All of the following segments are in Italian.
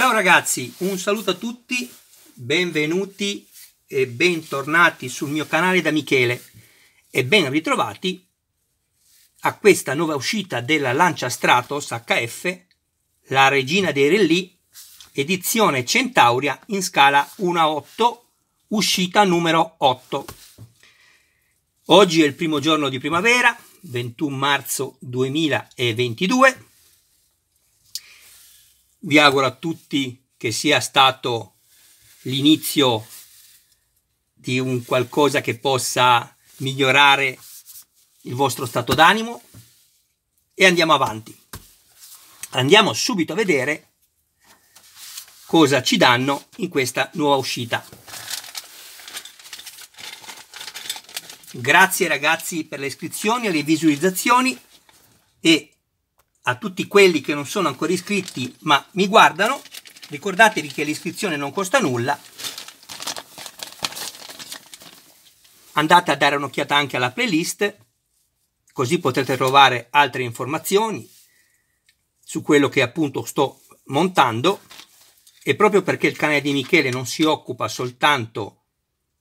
Ciao ragazzi, un saluto a tutti, benvenuti e bentornati sul mio canale da Michele e ben ritrovati a questa nuova uscita della Lancia Stratos HF, la regina dei rally, edizione Centauria in scala 1-8, a uscita numero 8. Oggi è il primo giorno di primavera, 21 marzo 2022 vi auguro a tutti che sia stato l'inizio di un qualcosa che possa migliorare il vostro stato d'animo e andiamo avanti. Andiamo subito a vedere cosa ci danno in questa nuova uscita. Grazie ragazzi per le iscrizioni e le visualizzazioni e a tutti quelli che non sono ancora iscritti ma mi guardano, ricordatevi che l'iscrizione non costa nulla, andate a dare un'occhiata anche alla playlist, così potete trovare altre informazioni su quello che appunto sto montando e proprio perché il canale di Michele non si occupa soltanto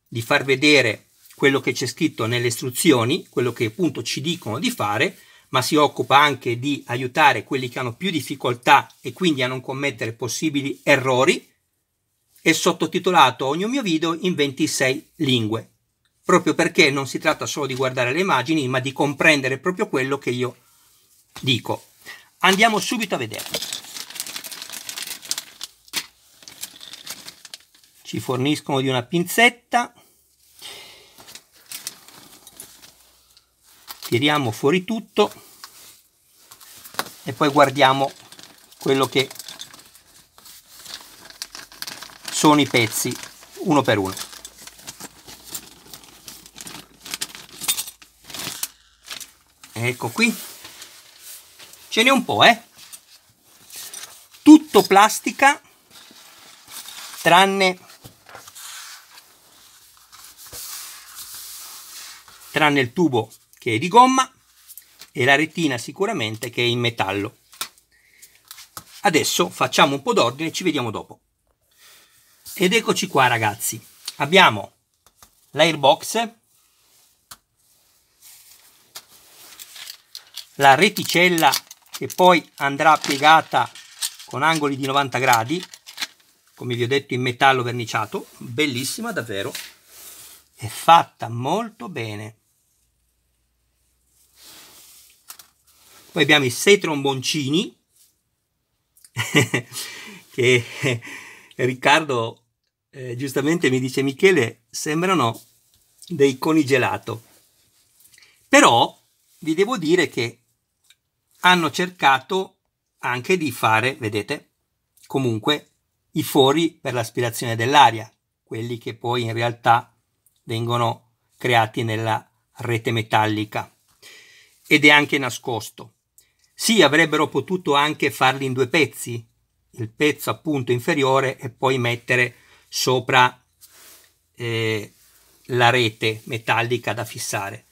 di far vedere quello che c'è scritto nelle istruzioni, quello che appunto ci dicono di fare, ma si occupa anche di aiutare quelli che hanno più difficoltà e quindi a non commettere possibili errori, è sottotitolato ogni mio video in 26 lingue, proprio perché non si tratta solo di guardare le immagini, ma di comprendere proprio quello che io dico. Andiamo subito a vedere. Ci forniscono di una pinzetta. tiriamo fuori tutto e poi guardiamo quello che sono i pezzi uno per uno ecco qui ce n'è un po' eh tutto plastica tranne tranne il tubo che è di gomma e la retina sicuramente che è in metallo. Adesso facciamo un po' d'ordine, ci vediamo dopo. Ed eccoci qua ragazzi, abbiamo l'airbox, la reticella che poi andrà piegata con angoli di 90 gradi, come vi ho detto in metallo verniciato, bellissima davvero, è fatta molto bene. Poi abbiamo i sei tromboncini, che Riccardo eh, giustamente mi dice Michele, sembrano dei coni gelato. Però vi devo dire che hanno cercato anche di fare, vedete, comunque i fori per l'aspirazione dell'aria, quelli che poi in realtà vengono creati nella rete metallica ed è anche nascosto. Sì, avrebbero potuto anche farli in due pezzi, il pezzo appunto inferiore e poi mettere sopra eh, la rete metallica da fissare.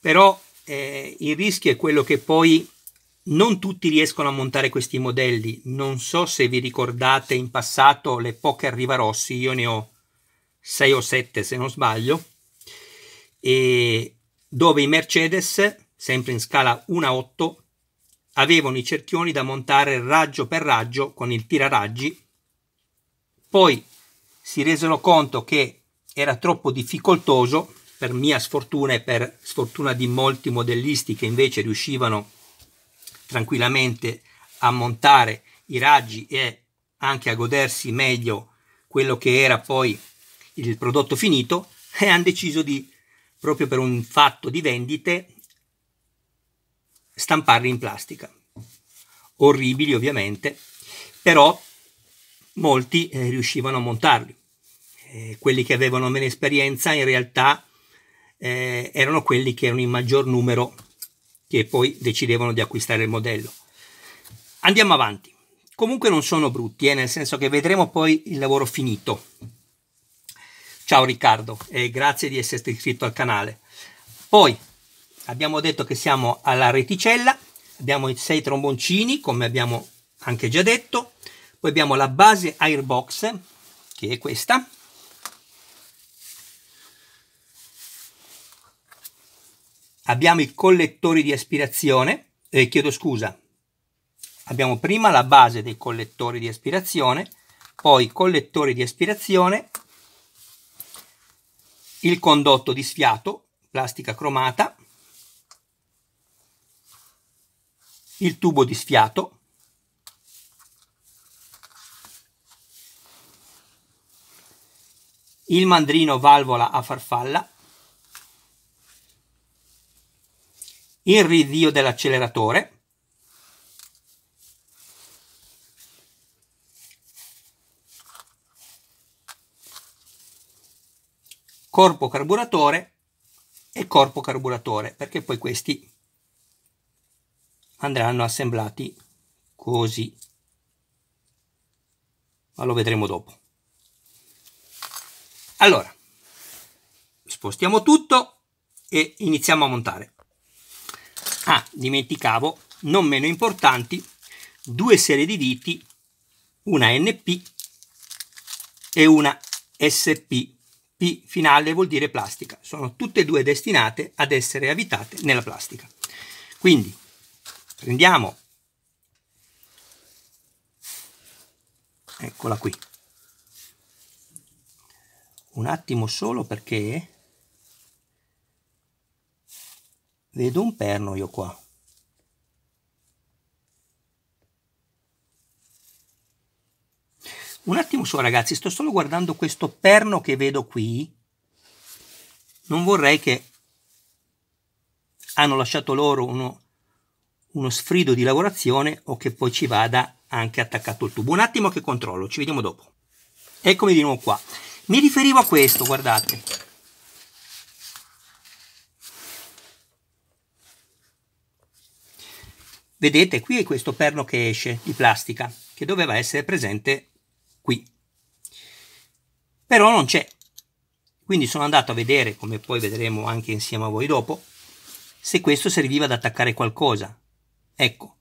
Però eh, il rischio è quello che poi non tutti riescono a montare questi modelli. Non so se vi ricordate in passato le poche Arrivarossi, io ne ho 6 o 7 se non sbaglio, e dove i Mercedes, sempre in scala 1 a 8, avevano i cerchioni da montare raggio per raggio con il tiraraggi, poi si resero conto che era troppo difficoltoso, per mia sfortuna e per sfortuna di molti modellisti che invece riuscivano tranquillamente a montare i raggi e anche a godersi meglio quello che era poi il prodotto finito, e hanno deciso di, proprio per un fatto di vendite, stamparli in plastica. Orribili ovviamente, però molti eh, riuscivano a montarli. Eh, quelli che avevano meno esperienza in realtà eh, erano quelli che erano in maggior numero che poi decidevano di acquistare il modello. Andiamo avanti. Comunque non sono brutti, eh, nel senso che vedremo poi il lavoro finito. Ciao Riccardo e grazie di esserti iscritto al canale. Poi abbiamo detto che siamo alla reticella, abbiamo i sei tromboncini come abbiamo anche già detto, poi abbiamo la base airbox che è questa, abbiamo i collettori di aspirazione, eh, chiedo scusa, abbiamo prima la base dei collettori di aspirazione, poi i collettori di aspirazione, il condotto di sfiato, plastica cromata, il tubo di sfiato, il mandrino valvola a farfalla, il rinvio dell'acceleratore, corpo carburatore e corpo carburatore, perché poi questi andranno assemblati così ma lo vedremo dopo allora spostiamo tutto e iniziamo a montare ah dimenticavo non meno importanti due serie di diti una NP e una SP P finale vuol dire plastica sono tutte e due destinate ad essere abitate nella plastica quindi Prendiamo. Eccola qui. Un attimo solo perché vedo un perno io qua. Un attimo solo ragazzi, sto solo guardando questo perno che vedo qui. Non vorrei che hanno lasciato loro uno uno sfrido di lavorazione o che poi ci vada anche attaccato il tubo. Un attimo che controllo, ci vediamo dopo. Eccomi di nuovo qua. Mi riferivo a questo, guardate. Vedete, qui è questo perno che esce di plastica, che doveva essere presente qui. Però non c'è. Quindi sono andato a vedere, come poi vedremo anche insieme a voi dopo, se questo serviva ad attaccare qualcosa. Ecco,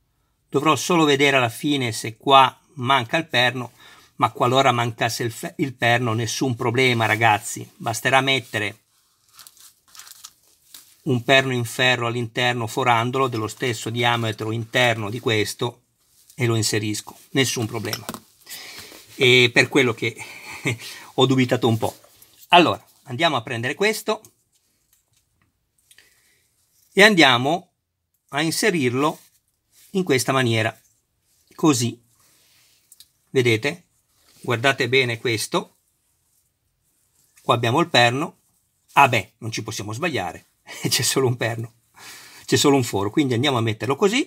dovrò solo vedere alla fine se qua manca il perno, ma qualora mancasse il, il perno nessun problema ragazzi, basterà mettere un perno in ferro all'interno forandolo dello stesso diametro interno di questo e lo inserisco, nessun problema. E per quello che ho dubitato un po'. Allora, andiamo a prendere questo e andiamo a inserirlo in questa maniera, così. Vedete? Guardate bene questo. Qua abbiamo il perno. Ah beh, non ci possiamo sbagliare, c'è solo un perno, c'è solo un foro, quindi andiamo a metterlo così.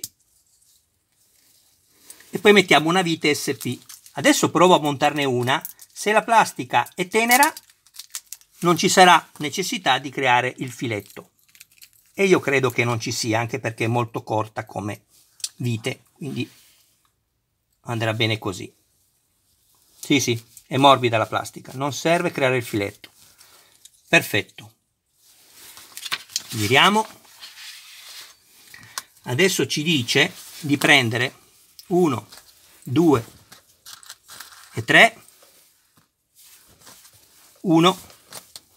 E poi mettiamo una vite SP. Adesso provo a montarne una. Se la plastica è tenera, non ci sarà necessità di creare il filetto. E io credo che non ci sia, anche perché è molto corta come vite, quindi andrà bene così. Sì, sì, è morbida la plastica, non serve creare il filetto. Perfetto. Giriamo. Adesso ci dice di prendere 1, 2 e 3, 1,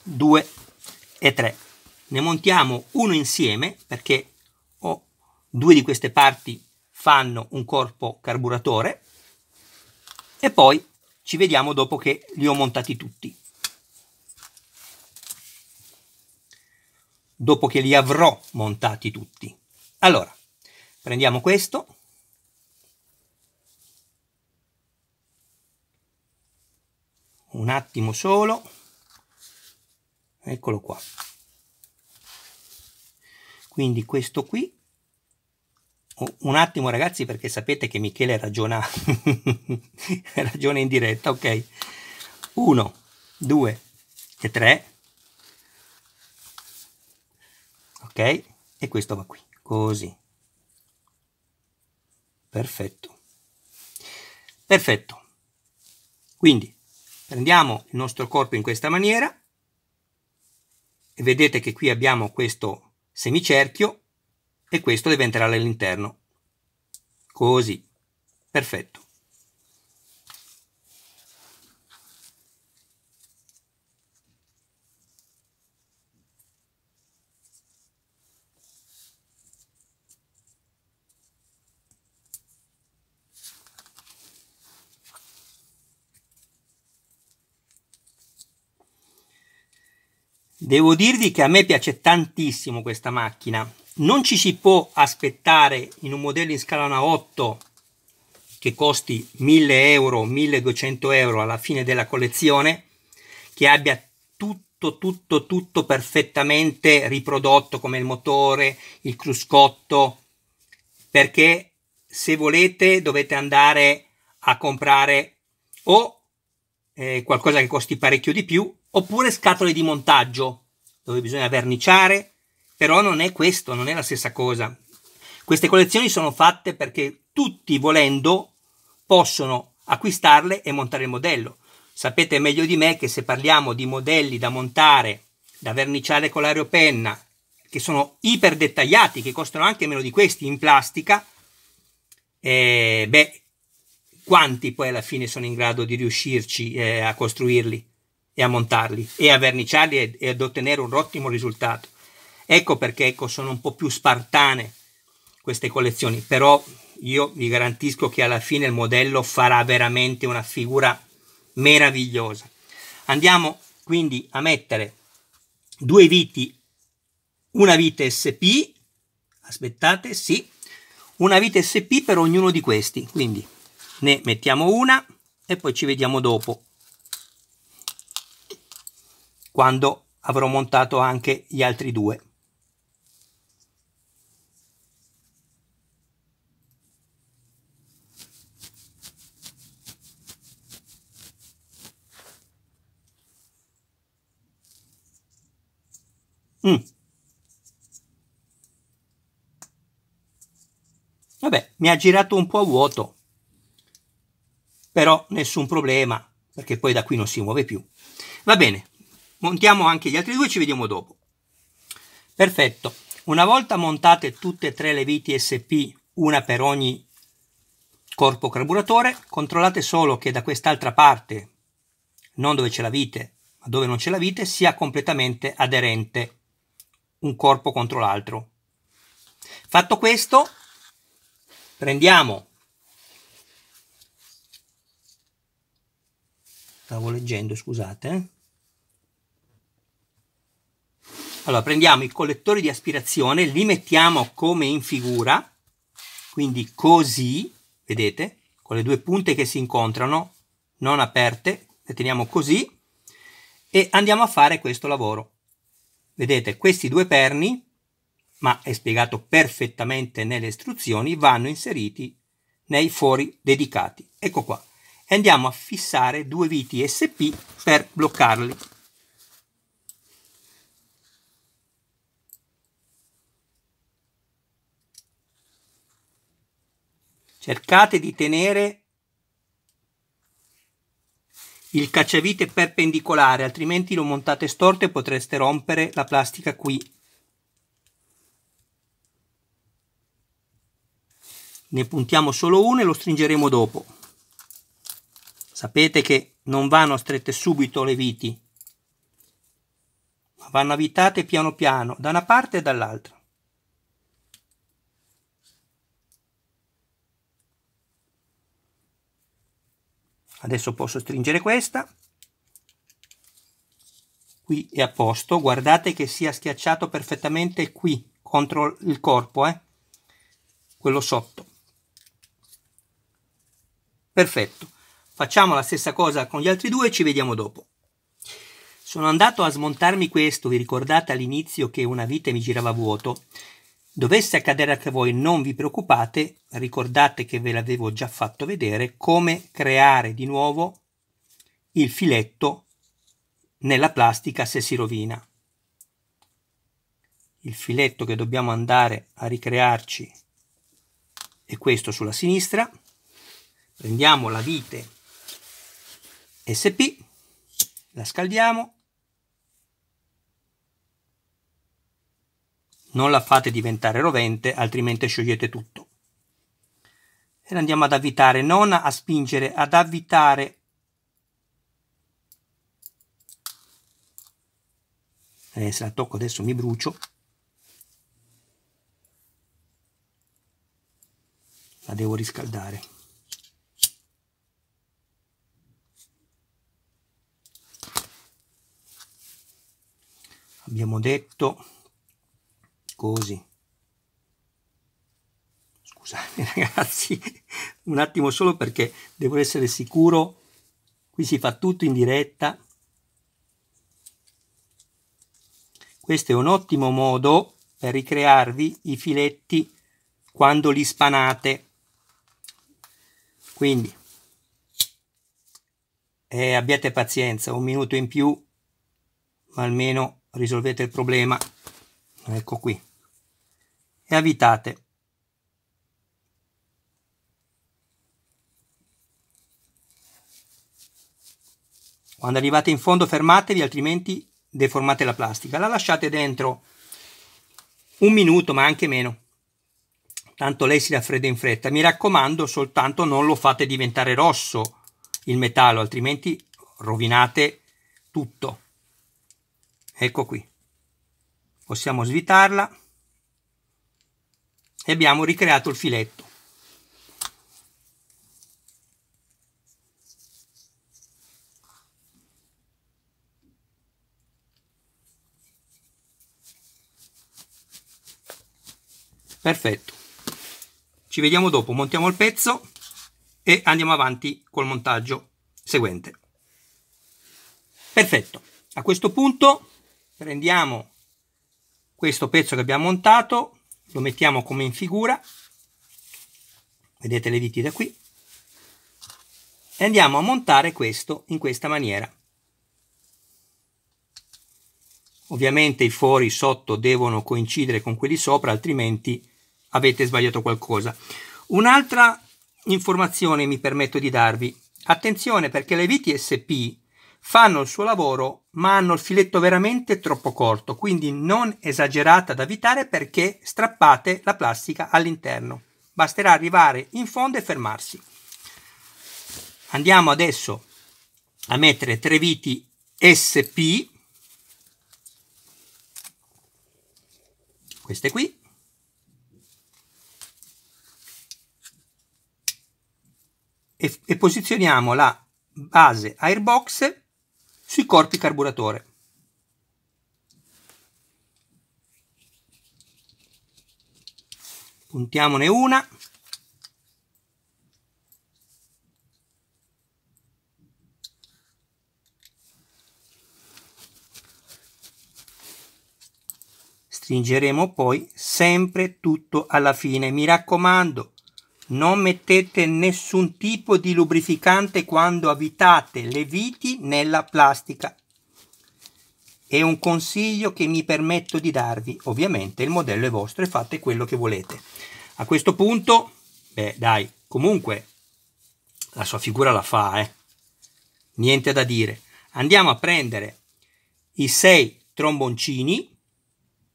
2 e 3. Ne montiamo uno insieme perché ho due di queste parti fanno un corpo carburatore e poi ci vediamo dopo che li ho montati tutti. Dopo che li avrò montati tutti. Allora, prendiamo questo. Un attimo solo. Eccolo qua. Quindi questo qui un attimo ragazzi perché sapete che Michele ragiona, ragiona in diretta, ok? 1, 2 e 3, ok? E questo va qui, così. Perfetto. Perfetto. Quindi prendiamo il nostro corpo in questa maniera e vedete che qui abbiamo questo semicerchio e questo diventerà l'interno. Così. Perfetto. Devo dirvi che a me piace tantissimo questa macchina. Non ci si può aspettare in un modello in scala 8 che costi 1000 euro, 1200 euro alla fine della collezione, che abbia tutto, tutto, tutto perfettamente riprodotto come il motore, il cruscotto, perché se volete dovete andare a comprare o eh, qualcosa che costi parecchio di più, oppure scatole di montaggio dove bisogna verniciare, però non è questo, non è la stessa cosa. Queste collezioni sono fatte perché tutti volendo possono acquistarle e montare il modello. Sapete meglio di me che se parliamo di modelli da montare, da verniciare con l'aeropenna, che sono iper dettagliati, che costano anche meno di questi in plastica, eh, beh, quanti poi alla fine sono in grado di riuscirci eh, a costruirli e a montarli e a verniciarli e, e, ad ottenere un ottimo risultato. Ecco perché ecco, sono un po' più spartane queste collezioni, però io vi garantisco che alla fine il modello farà veramente una figura meravigliosa. Andiamo quindi a mettere due viti, una vita SP, aspettate, sì, una vita SP per ognuno di questi, quindi ne mettiamo una e poi ci vediamo dopo quando avrò montato anche gli altri due Mm. Vabbè, mi ha girato un po' a vuoto però nessun problema perché poi da qui non si muove più. Va bene, montiamo anche gli altri due, ci vediamo dopo. Perfetto, una volta montate tutte e tre le viti SP, una per ogni corpo carburatore, controllate solo che da quest'altra parte, non dove c'è la vite, ma dove non c'è la vite, sia completamente aderente un corpo contro l'altro. Fatto questo, prendiamo stavo leggendo, scusate. Eh. Allora, prendiamo i collettori di aspirazione, li mettiamo come in figura, quindi così, vedete, con le due punte che si incontrano, non aperte, le teniamo così, e andiamo a fare questo lavoro. Vedete, questi due perni, ma è spiegato perfettamente nelle istruzioni, vanno inseriti nei fori dedicati. Ecco qua e andiamo a fissare due viti SP per bloccarli. Cercate di tenere il cacciavite perpendicolare, altrimenti lo montate storto e potreste rompere la plastica qui. Ne puntiamo solo uno e lo stringeremo dopo. Sapete che non vanno strette subito le viti, ma vanno avitate piano piano, da una parte e dall'altra. Adesso posso stringere questa. Qui è a posto, guardate che sia schiacciato perfettamente qui, contro il corpo, eh? quello sotto. Perfetto. Facciamo la stessa cosa con gli altri due e ci vediamo dopo. Sono andato a smontarmi questo, vi ricordate all'inizio che una vite mi girava vuoto. Dovesse accadere anche a voi, non vi preoccupate, ricordate che ve l'avevo già fatto vedere come creare di nuovo il filetto nella plastica se si rovina. Il filetto che dobbiamo andare a ricrearci è questo sulla sinistra. Prendiamo la vite SP, la scaldiamo, non la fate diventare rovente altrimenti sciogliete tutto e andiamo ad avvitare non a spingere ad avvitare eh, se la tocco adesso mi brucio la devo riscaldare abbiamo detto così scusate ragazzi un attimo solo perché devo essere sicuro qui si fa tutto in diretta questo è un ottimo modo per ricrearvi i filetti quando li spanate quindi eh, abbiate pazienza un minuto in più ma almeno risolvete il problema ecco qui e avvitate quando arrivate in fondo fermatevi altrimenti deformate la plastica la lasciate dentro un minuto ma anche meno tanto lei si raffredda in fretta mi raccomando soltanto non lo fate diventare rosso il metallo altrimenti rovinate tutto ecco qui possiamo svitarla e abbiamo ricreato il filetto perfetto ci vediamo dopo montiamo il pezzo e andiamo avanti col montaggio seguente perfetto a questo punto prendiamo questo pezzo che abbiamo montato, lo mettiamo come in figura, vedete le viti da qui, e andiamo a montare questo in questa maniera. Ovviamente i fori sotto devono coincidere con quelli sopra, altrimenti avete sbagliato qualcosa. Un'altra informazione mi permetto di darvi. Attenzione perché le viti SP fanno il suo lavoro ma hanno il filetto veramente troppo corto, quindi non esagerate ad avvitare perché strappate la plastica all'interno. Basterà arrivare in fondo e fermarsi. Andiamo adesso a mettere tre viti SP, queste qui, e, e posizioniamo la base airbox sui corpi carburatore. Puntiamone una. Stringeremo poi sempre tutto alla fine. Mi raccomando, non mettete nessun tipo di lubrificante quando avitate le viti nella plastica. È un consiglio che mi permetto di darvi. Ovviamente il modello è vostro e fate quello che volete. A questo punto, beh dai, comunque la sua figura la fa, eh. Niente da dire. Andiamo a prendere i sei tromboncini,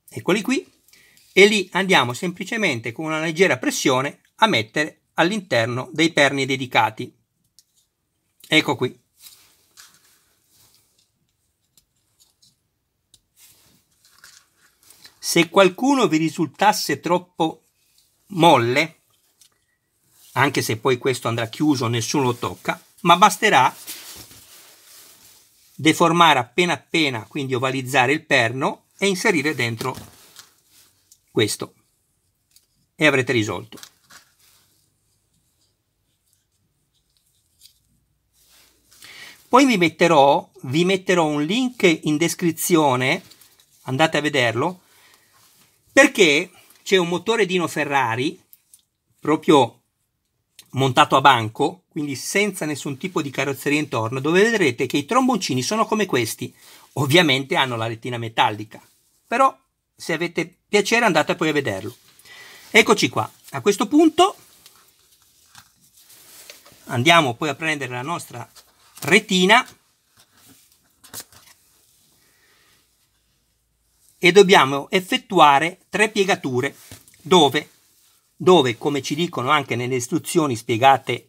eccoli qui, e li andiamo semplicemente con una leggera pressione a mettere all'interno dei perni dedicati. Ecco qui. Se qualcuno vi risultasse troppo molle, anche se poi questo andrà chiuso, nessuno lo tocca, ma basterà deformare appena appena, quindi ovalizzare il perno e inserire dentro questo e avrete risolto. Poi vi metterò, vi metterò un link in descrizione, andate a vederlo, perché c'è un motore Dino Ferrari proprio montato a banco, quindi senza nessun tipo di carrozzeria intorno, dove vedrete che i tromboncini sono come questi. Ovviamente hanno la retina metallica, però se avete piacere andate poi a vederlo. Eccoci qua. A questo punto andiamo poi a prendere la nostra retina e dobbiamo effettuare tre piegature dove, dove come ci dicono anche nelle istruzioni spiegate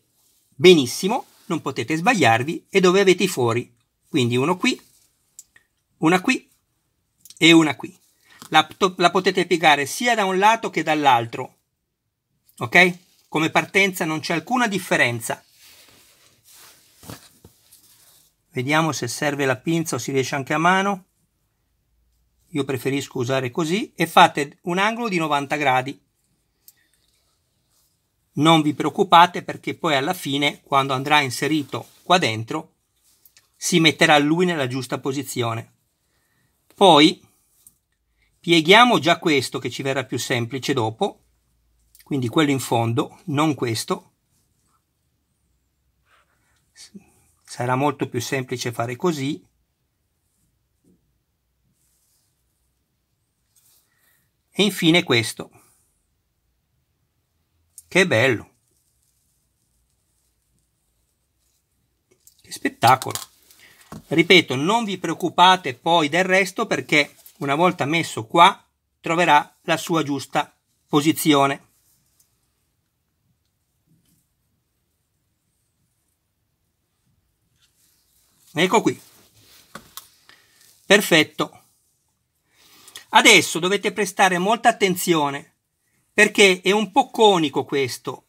benissimo, non potete sbagliarvi e dove avete i fori, quindi uno qui, una qui e una qui. La, la potete piegare sia da un lato che dall'altro, ok? Come partenza non c'è alcuna differenza. Vediamo se serve la pinza o si riesce anche a mano. Io preferisco usare così e fate un angolo di 90 gradi. Non vi preoccupate perché poi alla fine, quando andrà inserito qua dentro, si metterà lui nella giusta posizione. Poi pieghiamo già questo che ci verrà più semplice dopo, quindi quello in fondo, non questo sarà molto più semplice fare così e infine questo che bello che spettacolo ripeto non vi preoccupate poi del resto perché una volta messo qua troverà la sua giusta posizione Ecco qui. Perfetto. Adesso dovete prestare molta attenzione perché è un po' conico questo.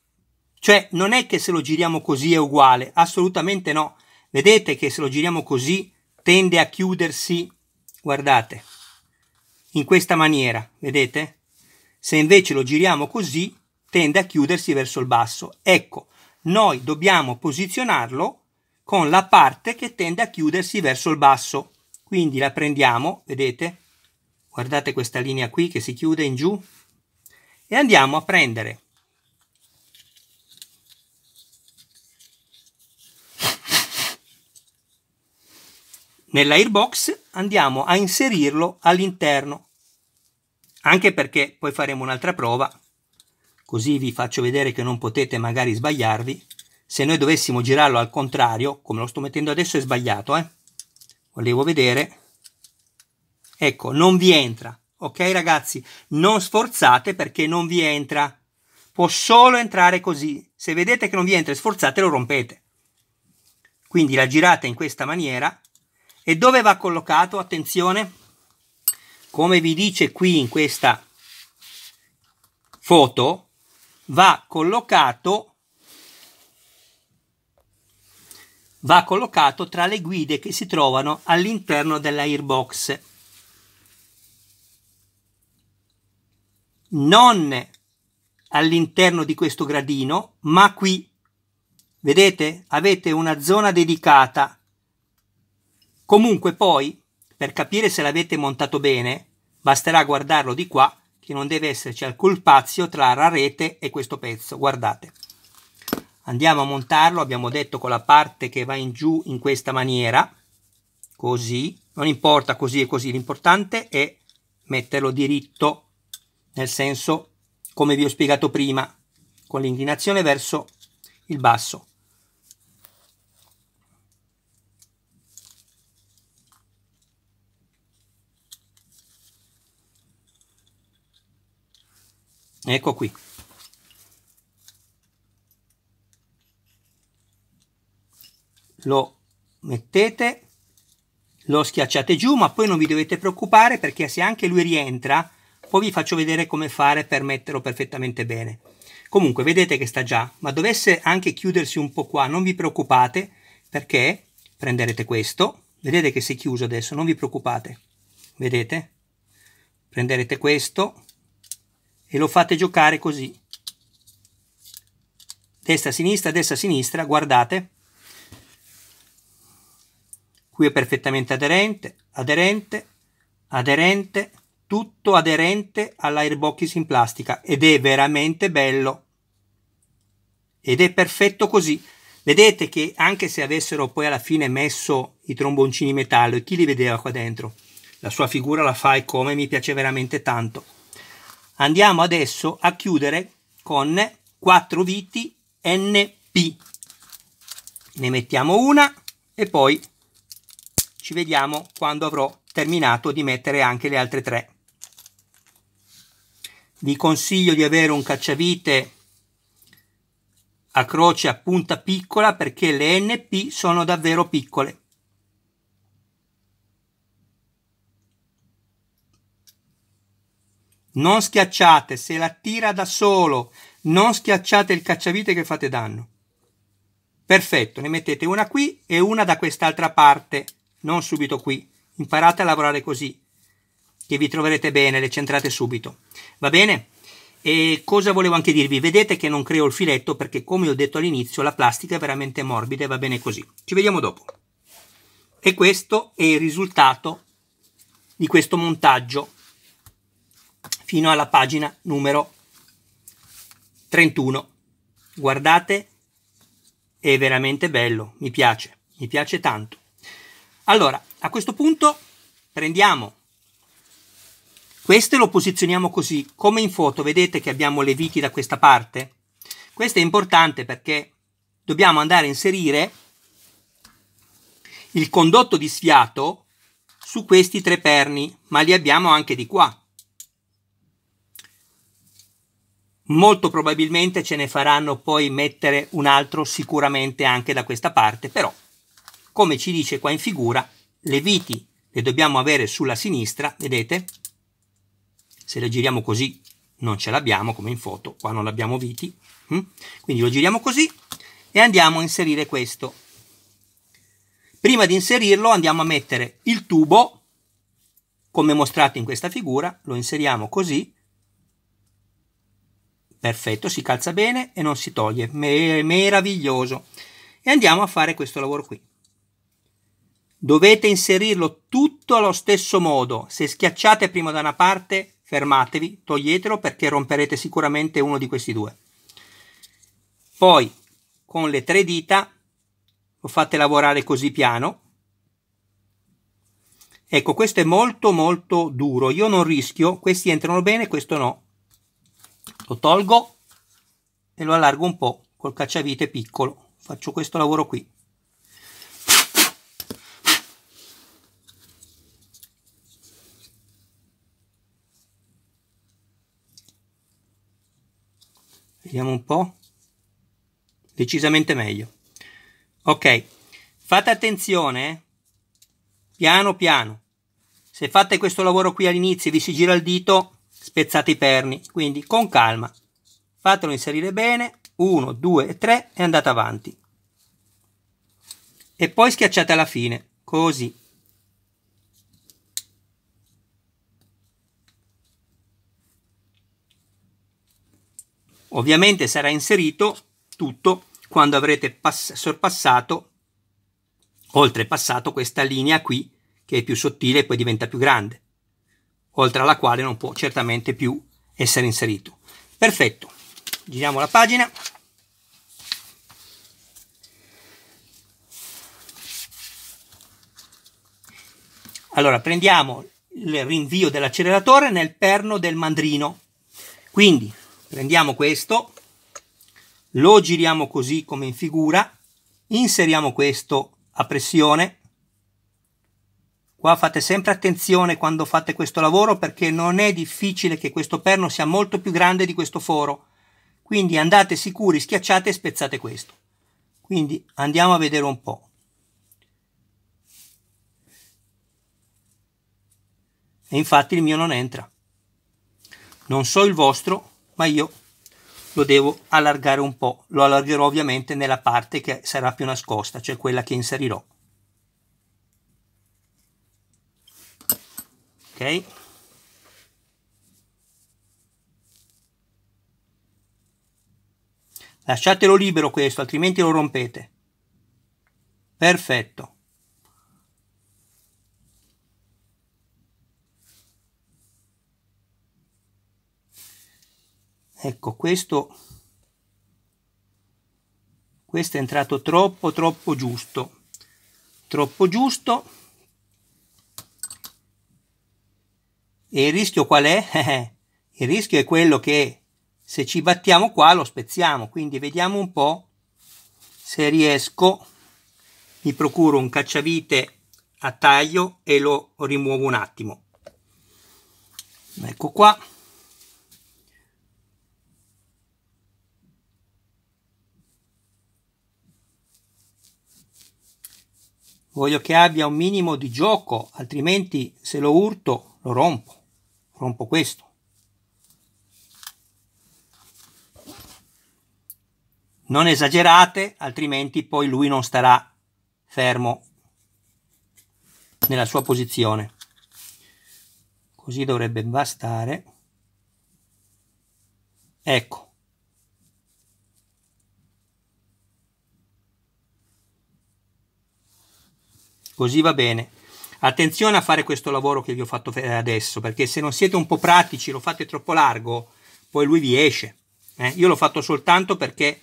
Cioè non è che se lo giriamo così è uguale, assolutamente no. Vedete che se lo giriamo così tende a chiudersi, guardate, in questa maniera, vedete? Se invece lo giriamo così tende a chiudersi verso il basso. Ecco, noi dobbiamo posizionarlo con la parte che tende a chiudersi verso il basso. Quindi la prendiamo, vedete? Guardate questa linea qui che si chiude in giù e andiamo a prendere nell'airbox andiamo a inserirlo all'interno anche perché poi faremo un'altra prova così vi faccio vedere che non potete magari sbagliarvi se noi dovessimo girarlo al contrario, come lo sto mettendo adesso è sbagliato, eh? volevo vedere, ecco, non vi entra, ok ragazzi? Non sforzate perché non vi entra, può solo entrare così, se vedete che non vi entra sforzate lo rompete. Quindi la girate in questa maniera e dove va collocato? Attenzione, come vi dice qui in questa foto, va collocato va collocato tra le guide che si trovano all'interno dell'airbox. Non all'interno di questo gradino, ma qui. Vedete? Avete una zona dedicata. Comunque poi, per capire se l'avete montato bene, basterà guardarlo di qua, che non deve esserci alcun spazio tra la rete e questo pezzo. Guardate andiamo a montarlo abbiamo detto con la parte che va in giù in questa maniera così non importa così e così l'importante è metterlo diritto nel senso come vi ho spiegato prima con l'inclinazione verso il basso ecco qui lo mettete, lo schiacciate giù, ma poi non vi dovete preoccupare perché se anche lui rientra, poi vi faccio vedere come fare per metterlo perfettamente bene. Comunque vedete che sta già, ma dovesse anche chiudersi un po' qua, non vi preoccupate perché prenderete questo, vedete che si è chiuso adesso, non vi preoccupate, vedete? Prenderete questo e lo fate giocare così, destra, sinistra, destra, sinistra, guardate, Qui è perfettamente aderente, aderente, aderente, tutto aderente all'airbox in plastica ed è veramente bello. Ed è perfetto così. Vedete che anche se avessero poi alla fine messo i tromboncini metallo, chi li vedeva qua dentro? La sua figura la fai come mi piace veramente tanto. Andiamo adesso a chiudere con quattro viti NP. Ne mettiamo una e poi ci vediamo quando avrò terminato di mettere anche le altre tre vi consiglio di avere un cacciavite a croce a punta piccola perché le NP sono davvero piccole. Non schiacciate, se la tira da solo, non schiacciate il cacciavite che fate danno. Perfetto, ne mettete una qui e una da quest'altra parte non subito qui. Imparate a lavorare così, che vi troverete bene, le centrate subito. Va bene? E cosa volevo anche dirvi? Vedete che non creo il filetto perché, come ho detto all'inizio, la plastica è veramente morbida e va bene così. Ci vediamo dopo. E questo è il risultato di questo montaggio fino alla pagina numero 31. Guardate, è veramente bello, mi piace, mi piace tanto. Allora, a questo punto prendiamo queste lo posizioniamo così, come in foto, vedete che abbiamo le viti da questa parte? Questo è importante perché dobbiamo andare a inserire il condotto di sfiato su questi tre perni, ma li abbiamo anche di qua. Molto probabilmente ce ne faranno poi mettere un altro sicuramente anche da questa parte, però come ci dice qua in figura, le viti le dobbiamo avere sulla sinistra, vedete? Se le giriamo così non ce l'abbiamo come in foto, qua non abbiamo viti, hm? quindi lo giriamo così e andiamo a inserire questo. Prima di inserirlo andiamo a mettere il tubo, come mostrato in questa figura, lo inseriamo così, perfetto, si calza bene e non si toglie, meraviglioso. E andiamo a fare questo lavoro qui. Dovete inserirlo tutto allo stesso modo. Se schiacciate prima da una parte, fermatevi, toglietelo perché romperete sicuramente uno di questi due. Poi con le tre dita lo fate lavorare così piano. Ecco, questo è molto molto duro. Io non rischio, questi entrano bene, questo no. Lo tolgo e lo allargo un po' col cacciavite piccolo. Faccio questo lavoro qui. Vediamo un po'. Decisamente meglio. Ok, fate attenzione, eh. piano piano. Se fate questo lavoro qui all'inizio e vi si gira il dito, spezzate i perni, quindi con calma. Fatelo inserire bene, 1, 2 e 3 e andate avanti. E poi schiacciate alla fine, così. Ovviamente sarà inserito tutto quando avrete sorpassato, oltrepassato questa linea qui che è più sottile e poi diventa più grande, oltre alla quale non può certamente più essere inserito. Perfetto, giriamo la pagina. Allora prendiamo il rinvio dell'acceleratore nel perno del mandrino, quindi Prendiamo questo, lo giriamo così come in figura, inseriamo questo a pressione. Qua fate sempre attenzione quando fate questo lavoro perché non è difficile che questo perno sia molto più grande di questo foro. Quindi andate sicuri, schiacciate e spezzate questo. Quindi andiamo a vedere un po'. E infatti il mio non entra. Non so il vostro, ma io lo devo allargare un po', lo allargerò ovviamente nella parte che sarà più nascosta, cioè quella che inserirò. Ok? Lasciatelo libero questo, altrimenti lo rompete. Perfetto. ecco questo questo è entrato troppo troppo giusto troppo giusto e il rischio qual è? Eh, eh, il rischio è quello che se ci battiamo qua lo spezziamo quindi vediamo un po' se riesco mi procuro un cacciavite a taglio e lo rimuovo un attimo ecco qua voglio che abbia un minimo di gioco, altrimenti se lo urto lo rompo, rompo questo. Non esagerate, altrimenti poi lui non starà fermo nella sua posizione. Così dovrebbe bastare. Ecco, Così va bene. Attenzione a fare questo lavoro che vi ho fatto adesso, perché se non siete un po' pratici, lo fate troppo largo, poi lui vi esce. Eh? Io l'ho fatto soltanto perché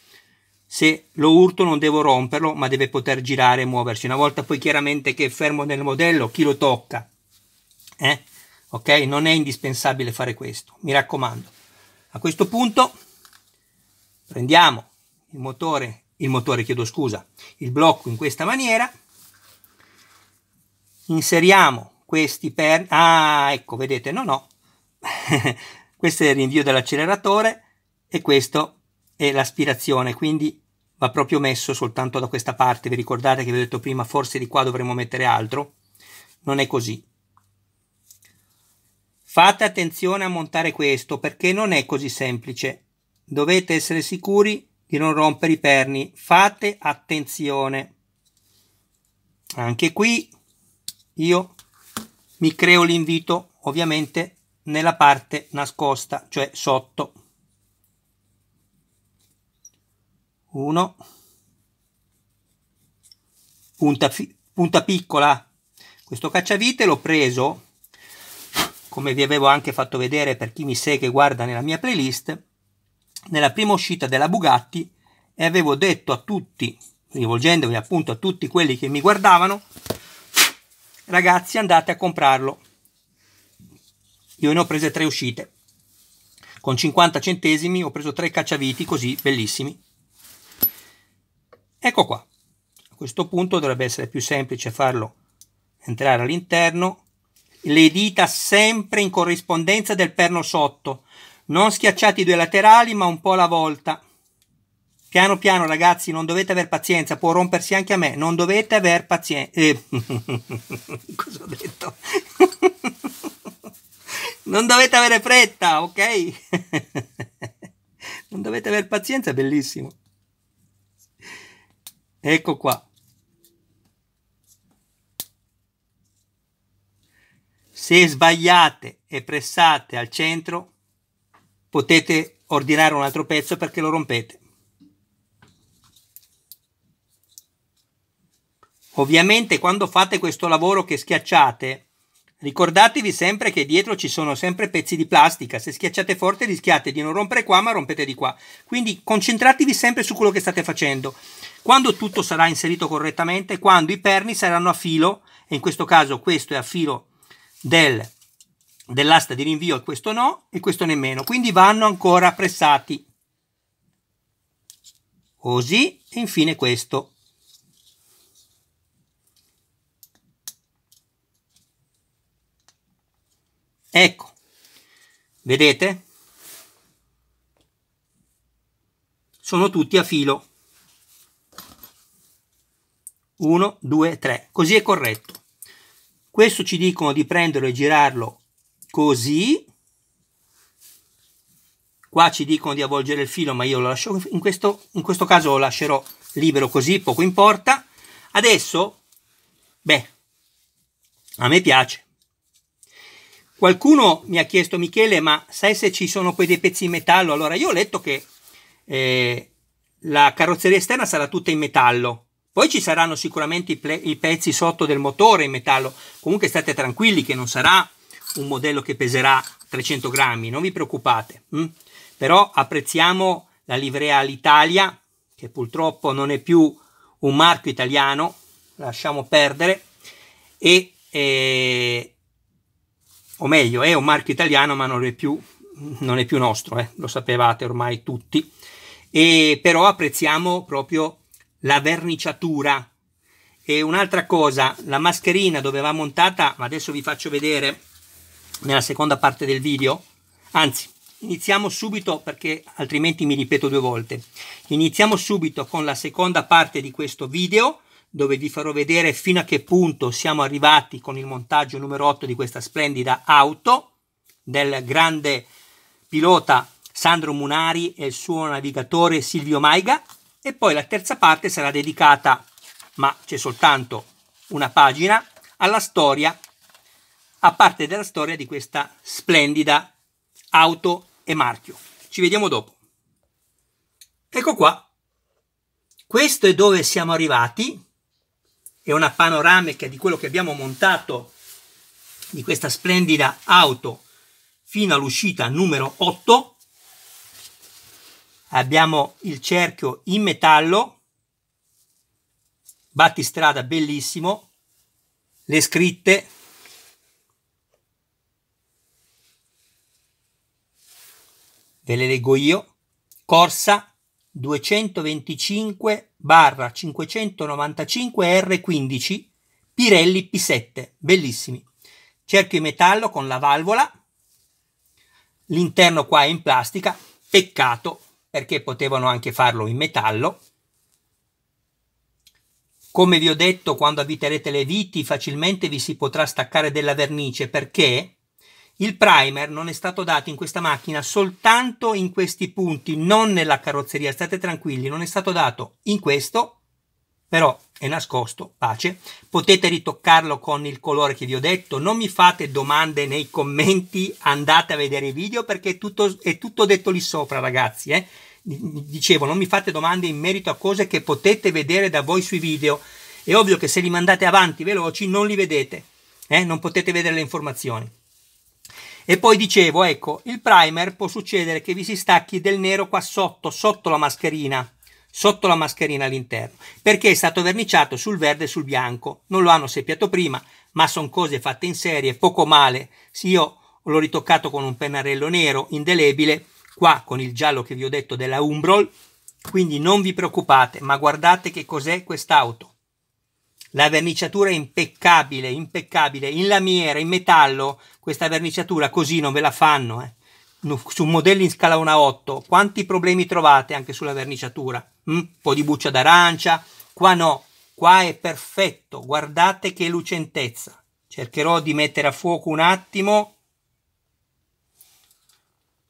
se lo urto non devo romperlo, ma deve poter girare e muoversi. Una volta poi chiaramente che è fermo nel modello, chi lo tocca? Eh? Ok? Non è indispensabile fare questo, mi raccomando. A questo punto prendiamo il motore, il motore chiedo scusa, il blocco in questa maniera inseriamo questi per... Ah, ecco, vedete, no, no. questo è il rinvio dell'acceleratore e questo è l'aspirazione, quindi va proprio messo soltanto da questa parte. Vi ricordate che vi ho detto prima, forse di qua dovremmo mettere altro? Non è così. Fate attenzione a montare questo perché non è così semplice. Dovete essere sicuri di non rompere i perni. Fate attenzione. Anche qui io mi creo l'invito ovviamente nella parte nascosta, cioè sotto. 1 punta, punta piccola questo cacciavite l'ho preso come vi avevo anche fatto vedere per chi mi segue e guarda nella mia playlist nella prima uscita della Bugatti e avevo detto a tutti rivolgendomi appunto a tutti quelli che mi guardavano ragazzi andate a comprarlo io ne ho prese tre uscite con 50 centesimi ho preso tre cacciaviti così bellissimi ecco qua a questo punto dovrebbe essere più semplice farlo entrare all'interno le dita sempre in corrispondenza del perno sotto non schiacciati i due laterali ma un po' alla volta Piano piano ragazzi, non dovete aver pazienza, può rompersi anche a me, non dovete aver pazienza. Eh. Cosa ho detto? non dovete avere fretta, ok? non dovete aver pazienza, bellissimo. Ecco qua. Se sbagliate e pressate al centro, potete ordinare un altro pezzo perché lo rompete. Ovviamente quando fate questo lavoro che schiacciate, ricordatevi sempre che dietro ci sono sempre pezzi di plastica, se schiacciate forte rischiate di non rompere qua ma rompete di qua. Quindi concentratevi sempre su quello che state facendo. Quando tutto sarà inserito correttamente, quando i perni saranno a filo, e in questo caso questo è a filo del, dell'asta di rinvio, e questo no e questo nemmeno, quindi vanno ancora pressati. Così, e infine questo. Ecco, vedete? Sono tutti a filo. 1, 2, 3. Così è corretto. Questo ci dicono di prenderlo e girarlo così. Qua ci dicono di avvolgere il filo, ma io lo lascio in questo, in questo caso lo lascerò libero così, poco importa. Adesso, beh, a me piace. Qualcuno mi ha chiesto, Michele, ma sai se ci sono poi dei pezzi in metallo? Allora, io ho letto che eh, la carrozzeria esterna sarà tutta in metallo. Poi ci saranno sicuramente i, i, pezzi sotto del motore in metallo. Comunque state tranquilli che non sarà un modello che peserà 300 grammi, non vi preoccupate. Hm? Però apprezziamo la livrea all'Italia, che purtroppo non è più un marchio italiano, lasciamo perdere, e... Eh, o meglio è un marchio italiano ma non è più, non è più nostro, eh, lo sapevate ormai tutti, e però apprezziamo proprio la verniciatura. E un'altra cosa, la mascherina dove va montata, ma adesso vi faccio vedere nella seconda parte del video, anzi iniziamo subito perché altrimenti mi ripeto due volte, iniziamo subito con la seconda parte di questo video dove vi farò vedere fino a che punto siamo arrivati con il montaggio numero 8 di questa splendida auto del grande pilota Sandro Munari e il suo navigatore Silvio Maiga e poi la terza parte sarà dedicata, ma c'è soltanto una pagina, alla storia, a parte della storia di questa splendida auto e marchio. Ci vediamo dopo. Ecco qua. Questo è dove siamo arrivati e una panoramica di quello che abbiamo montato di questa splendida auto fino all'uscita numero 8 abbiamo il cerchio in metallo battistrada bellissimo le scritte ve le leggo io corsa 225-595R15 Pirelli P7, bellissimi. Cerchio in metallo con la valvola, l'interno qua è in plastica, peccato perché potevano anche farlo in metallo. Come vi ho detto, quando avviterete le viti facilmente vi si potrà staccare della vernice perché il primer non è stato dato in questa macchina soltanto in questi punti, non nella carrozzeria, state tranquilli, non è stato dato in questo, però è nascosto, pace. Potete ritoccarlo con il colore che vi ho detto, non mi fate domande nei commenti, andate a vedere i video perché è tutto, è tutto detto lì sopra ragazzi, eh? dicevo, non mi fate domande in merito a cose che potete vedere da voi sui video. È ovvio che se li mandate avanti veloci non li vedete, eh? non potete vedere le informazioni. E poi dicevo, ecco, il primer può succedere che vi si stacchi del nero qua sotto, sotto la mascherina, sotto la mascherina all'interno, perché è stato verniciato sul verde e sul bianco. Non lo hanno seppiato prima, ma sono cose fatte in serie, poco male. Sì, io l'ho ritoccato con un pennarello nero indelebile, qua con il giallo che vi ho detto della Umbrol, quindi non vi preoccupate, ma guardate che cos'è quest'auto. La verniciatura è impeccabile, impeccabile, in lamiera, in metallo, questa verniciatura così non ve la fanno, eh. su modelli in scala 1 a 8, quanti problemi trovate anche sulla verniciatura? Un mm? po' di buccia d'arancia, qua no, qua è perfetto, guardate che lucentezza. Cercherò di mettere a fuoco un attimo,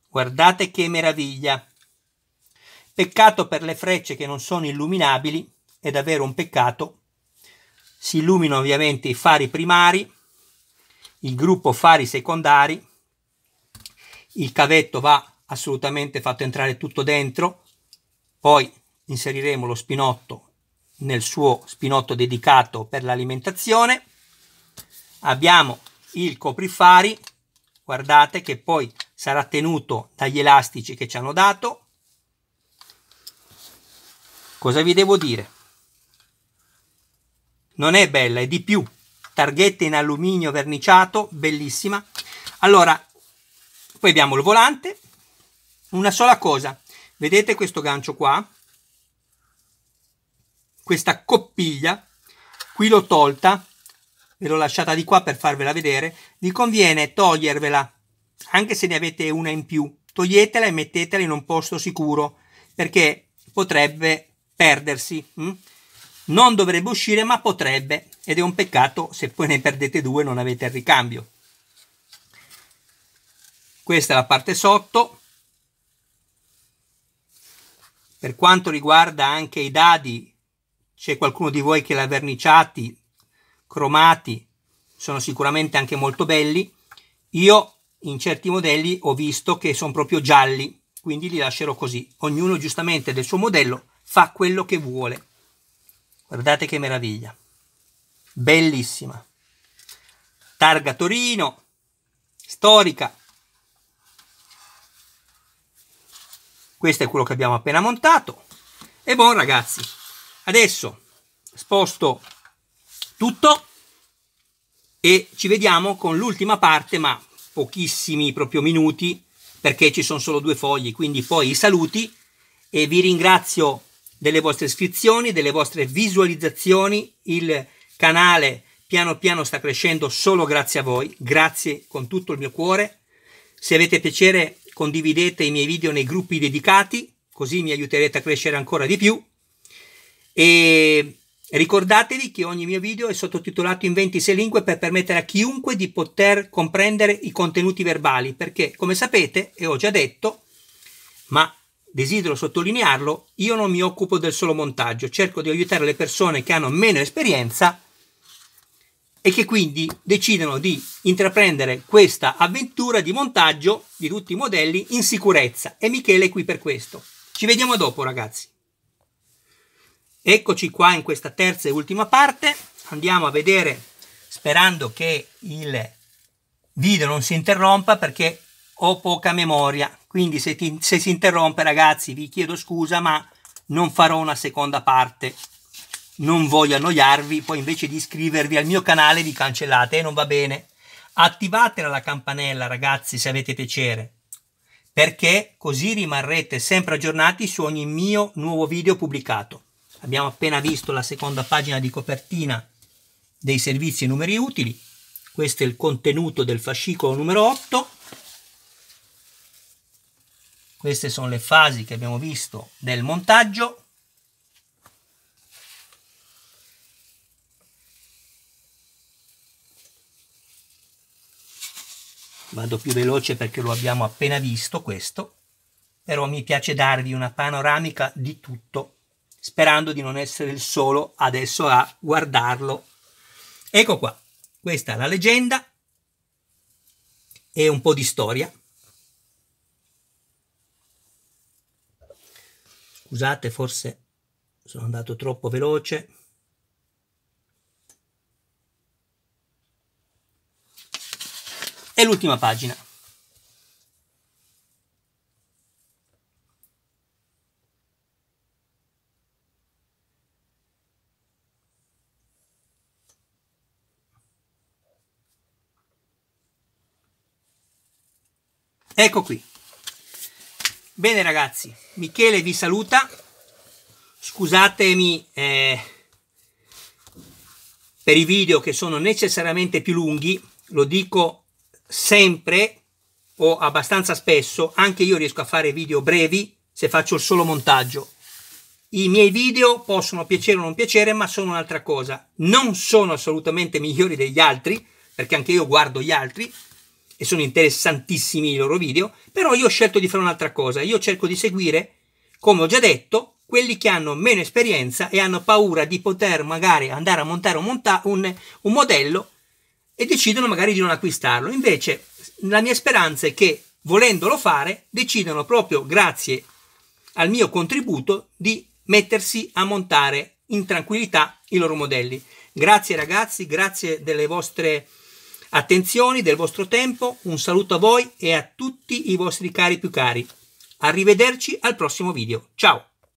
guardate che meraviglia. Peccato per le frecce che non sono illuminabili, è davvero un peccato. Si illuminano ovviamente i fari primari, il gruppo fari secondari, il cavetto va assolutamente fatto entrare tutto dentro, poi inseriremo lo spinotto nel suo spinotto dedicato per l'alimentazione, abbiamo il coprifari, guardate che poi sarà tenuto dagli elastici che ci hanno dato, cosa vi devo dire? Non è bella, è di più targhetta in alluminio verniciato, bellissima. Allora, poi abbiamo il volante, una sola cosa, vedete questo gancio qua? Questa coppiglia, qui l'ho tolta, ve l'ho lasciata di qua per farvela vedere, vi conviene togliervela, anche se ne avete una in più, toglietela e mettetela in un posto sicuro, perché potrebbe perdersi, mm? non dovrebbe uscire ma potrebbe, ed è un peccato se poi ne perdete due e non avete il ricambio. Questa è la parte sotto. Per quanto riguarda anche i dadi, c'è qualcuno di voi che l'ha verniciati, cromati, sono sicuramente anche molto belli. Io in certi modelli ho visto che sono proprio gialli, quindi li lascerò così. Ognuno giustamente del suo modello fa quello che vuole. Guardate che meraviglia bellissima. Targa Torino, storica. Questo è quello che abbiamo appena montato. E buon ragazzi, adesso sposto tutto e ci vediamo con l'ultima parte, ma pochissimi proprio minuti, perché ci sono solo due fogli, quindi poi i saluti e vi ringrazio delle vostre iscrizioni, delle vostre visualizzazioni, il canale piano piano sta crescendo solo grazie a voi, grazie con tutto il mio cuore. Se avete piacere condividete i miei video nei gruppi dedicati, così mi aiuterete a crescere ancora di più. E ricordatevi che ogni mio video è sottotitolato in 26 lingue per permettere a chiunque di poter comprendere i contenuti verbali, perché come sapete, e ho già detto, ma desidero sottolinearlo, io non mi occupo del solo montaggio, cerco di aiutare le persone che hanno meno esperienza e che quindi decidono di intraprendere questa avventura di montaggio di tutti i modelli in sicurezza. E Michele è qui per questo. Ci vediamo dopo ragazzi. Eccoci qua in questa terza e ultima parte. Andiamo a vedere, sperando che il video non si interrompa perché ho poca memoria, quindi se, ti, se si interrompe ragazzi vi chiedo scusa ma non farò una seconda parte. Non voglio annoiarvi, poi invece di iscrivervi al mio canale vi cancellate e eh, non va bene. attivate la campanella ragazzi se avete piacere, perché così rimarrete sempre aggiornati su ogni mio nuovo video pubblicato. Abbiamo appena visto la seconda pagina di copertina dei servizi e numeri utili. Questo è il contenuto del fascicolo numero 8 queste sono le fasi che abbiamo visto del montaggio. Vado più veloce perché lo abbiamo appena visto questo, però mi piace darvi una panoramica di tutto, sperando di non essere il solo adesso a guardarlo. Ecco qua, questa è la leggenda e un po' di storia. Scusate, forse sono andato troppo veloce. E l'ultima pagina. Ecco qui. Bene ragazzi, Michele vi saluta, scusatemi eh, per i video che sono necessariamente più lunghi, lo dico sempre o abbastanza spesso, anche io riesco a fare video brevi se faccio il solo montaggio. I miei video possono piacere o non piacere, ma sono un'altra cosa. Non sono assolutamente migliori degli altri, perché anche io guardo gli altri, e sono interessantissimi i loro video, però io ho scelto di fare un'altra cosa, io cerco di seguire, come ho già detto, quelli che hanno meno esperienza e hanno paura di poter magari andare a montare un, monta- un, un modello e decidono magari di non acquistarlo. Invece la mia speranza è che volendolo fare decidano proprio grazie al mio contributo di mettersi a montare in tranquillità i loro modelli. Grazie ragazzi, grazie delle vostre Attenzioni del vostro tempo, un saluto a voi e a tutti i vostri cari più cari. Arrivederci al prossimo video. Ciao!